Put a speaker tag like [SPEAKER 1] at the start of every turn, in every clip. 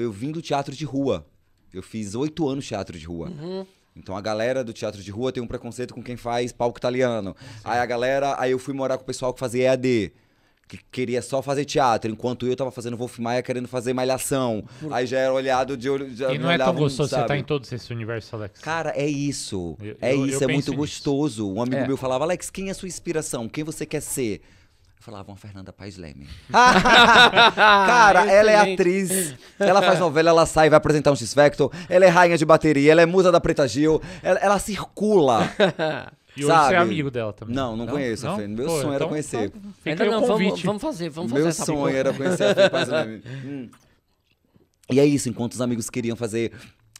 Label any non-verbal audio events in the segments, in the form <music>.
[SPEAKER 1] eu vim do teatro de rua. Eu fiz oito anos teatro de rua. Uhum. Então a galera do teatro de rua tem um preconceito com quem faz palco italiano. Sim. Aí a galera, aí eu fui morar com o pessoal que fazia EAD. Que queria só fazer teatro, enquanto eu tava fazendo Wolf Maia querendo fazer malhação. Por... Aí já era olhado de olho. Já e não é tão gostoso sabe? você tá em todos esses universos, Alex. Cara, é isso. Eu, é eu, isso, eu é muito nisso. gostoso. Um amigo é. meu falava, Alex, quem é a sua inspiração? Quem você quer ser? Eu falava, uma Fernanda Paes Leme. <laughs>
[SPEAKER 2] Cara, Excelente. Ah, ela é atriz, ela faz
[SPEAKER 1] novela, ela sai, vai apresentar um X-Factor, ela é rainha de bateria, ela é musa da Preta Gil, ela, ela circula. <laughs> E hoje sabe? você é amigo dela também. Não, não, não conheço não? a Fernanda. Meu Pô, sonho então, era conhecer. então Ainda não, vamos, vamos, fazer, vamos Meu fazer Meu sonho era conhecer a Fernanda Paes <laughs> Leme. Hum. E é isso, enquanto os amigos queriam fazer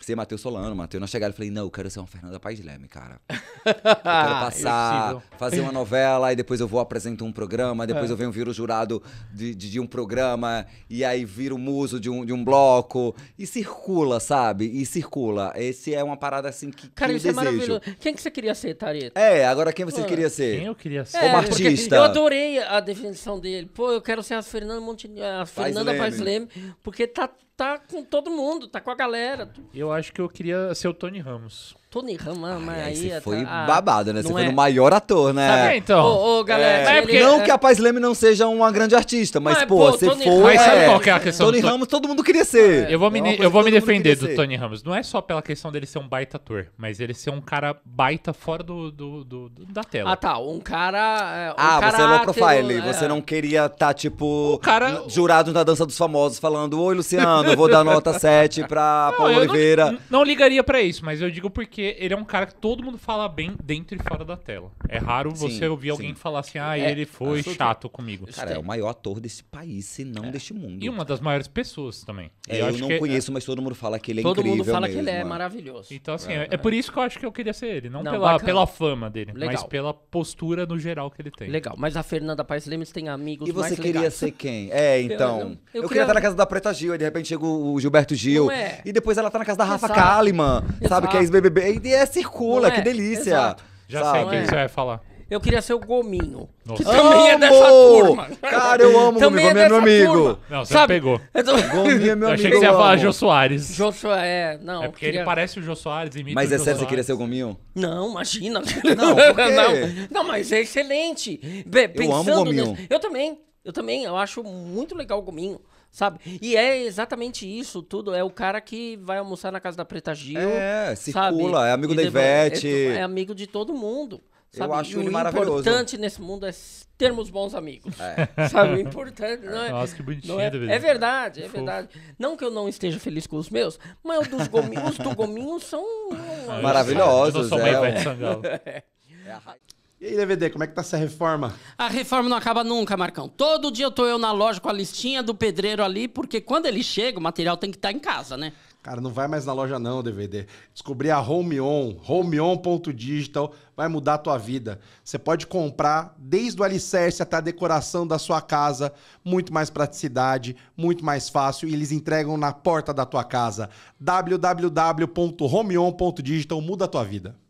[SPEAKER 1] ser Matheus Solano, Matheus. Nós chegada, eu falei, não, eu quero ser uma Fernanda Paz Leme, cara. <laughs>
[SPEAKER 2] Eu quero passar, fazer uma
[SPEAKER 1] novela, e depois eu vou apresentar um programa, é. depois é. eu venho viro jurado de, de, de, um programa, e aí viro muso de um, de um bloco. E circula, sabe? E circula. Esse é uma parada assim que. Cara, que isso é maravilhoso.
[SPEAKER 2] Quem que você queria ser, Tareta? É, agora quem você queria ser? Quem eu queria é, ser? Como é, artista. Eu adorei a definição dele. Pô, eu quero ser a Fernanda, Montenegro, a Fernanda Leme, porque tá tá com todo mundo, tá com a galera. Eu acho que eu queria ser o Tony Ramos. Tony Ramos, mas aí... Você foi tá, ah, babado, né? Você foi é... o maior
[SPEAKER 1] ator, né? Sabe, então... Ô, ô galera... É. é não é. que a Paz Leme não seja uma grande artista, mas, mas pô, você Tony... foi... Mas sabe é, qual que é a questão? Tony do... Ramos todo mundo queria ser. Eu vou me, eu vou me defender do Tony
[SPEAKER 2] Ramos. Não é só pela questão dele ser um baita ator, mas ele ser um cara
[SPEAKER 1] baita fora do, do, do da tela. Ah,
[SPEAKER 2] tá. Um cara... Um ah, você é low profile. Você não
[SPEAKER 1] queria estar, tá, tipo, o cara... jurado na Dança dos Famosos falando Oi, Luciano, vou dar nota 7 pra <laughs> Paulo Oliveira. Não,
[SPEAKER 2] não ligaria pra isso, mas eu digo porque porque ele é um cara que todo mundo fala bem dentro e fora da tela. É raro sim, você ouvir sim. alguém falar assim, ah, é, ele foi chato que... comigo. Cara, é o
[SPEAKER 1] maior ator desse país, se não é. deste mundo. E uma das maiores pessoas também. É, eu, eu não que... É conheço, mas todo mundo fala que ele é todo incrível Todo mundo fala mesmo, que ele é, é
[SPEAKER 2] maravilhoso. Então, assim, é, é, por isso que eu acho que eu queria ser
[SPEAKER 1] ele. Não, não pela, pela fama dele, Legal. mas
[SPEAKER 2] pela postura no geral que ele tem. Legal, mas a Fernanda Paes Lemes
[SPEAKER 1] tem amigos e mais E você queria ser quem? É, então. Eu, eu, eu queria... queria estar na casa da Preta Gil, e de repente chega o Gilberto Gil. E depois ela tá na casa da Rafa Kalimann, sabe? Que é ex-BBB é, e é, circula, é, que delícia. Exato. Já sabe? sei quem é. você vai falar. Eu queria ser o Gominho. Nossa. Que também amo! é dessa turma. Cara, eu amo o Gominho, é, é, meu amigo. Turma. Não, você Sabe? pegou. Tô... Gominho é meu eu amigo. achei que você ia falar Jô Soares. <laughs>
[SPEAKER 2] Jô Soares, é, não. É porque queria... ele parece o Jô Soares imita Mas é sério, que você queria ser o Gominho? Não, imagina. Não, <laughs> não, não, mas é excelente. Be eu pensando amo o Gominho. Nesse... Eu também. Eu também, eu acho muito legal o Gominho, sabe? E é exatamente isso tudo. É o cara que vai almoçar na casa da Preta Gil. É, circula, sabe? é amigo e da é Ivete. É, é amigo de todo mundo. Sabe? Eu acho ele maravilhoso. O importante nesse mundo é termos bons amigos. É. <laughs> Sabe? O importante não é. Nossa, que bonitinho, é, é verdade, é Fofo. verdade. Não que eu não esteja feliz com os meus, mas os, gominhos os do Gominho são. Ah, é. maravilhosos. Eu sou é, uma Ivete <laughs> É. E aí, DVD, como é que tá essa reforma? A reforma não acaba nunca, Marcão. Todo dia eu tô eu na loja com a listinha do pedreiro ali, porque quando ele chega, o material tem que estar tá em casa, né?
[SPEAKER 1] Cara, não vai mais na loja não, DVD. Descobri a Home On, homeon.digital, vai mudar a tua vida. Você pode comprar desde o alicerce até a decoração da sua casa, muito mais praticidade, muito mais fácil e eles entregam na porta da tua casa. www.homeon.digital muda a tua vida.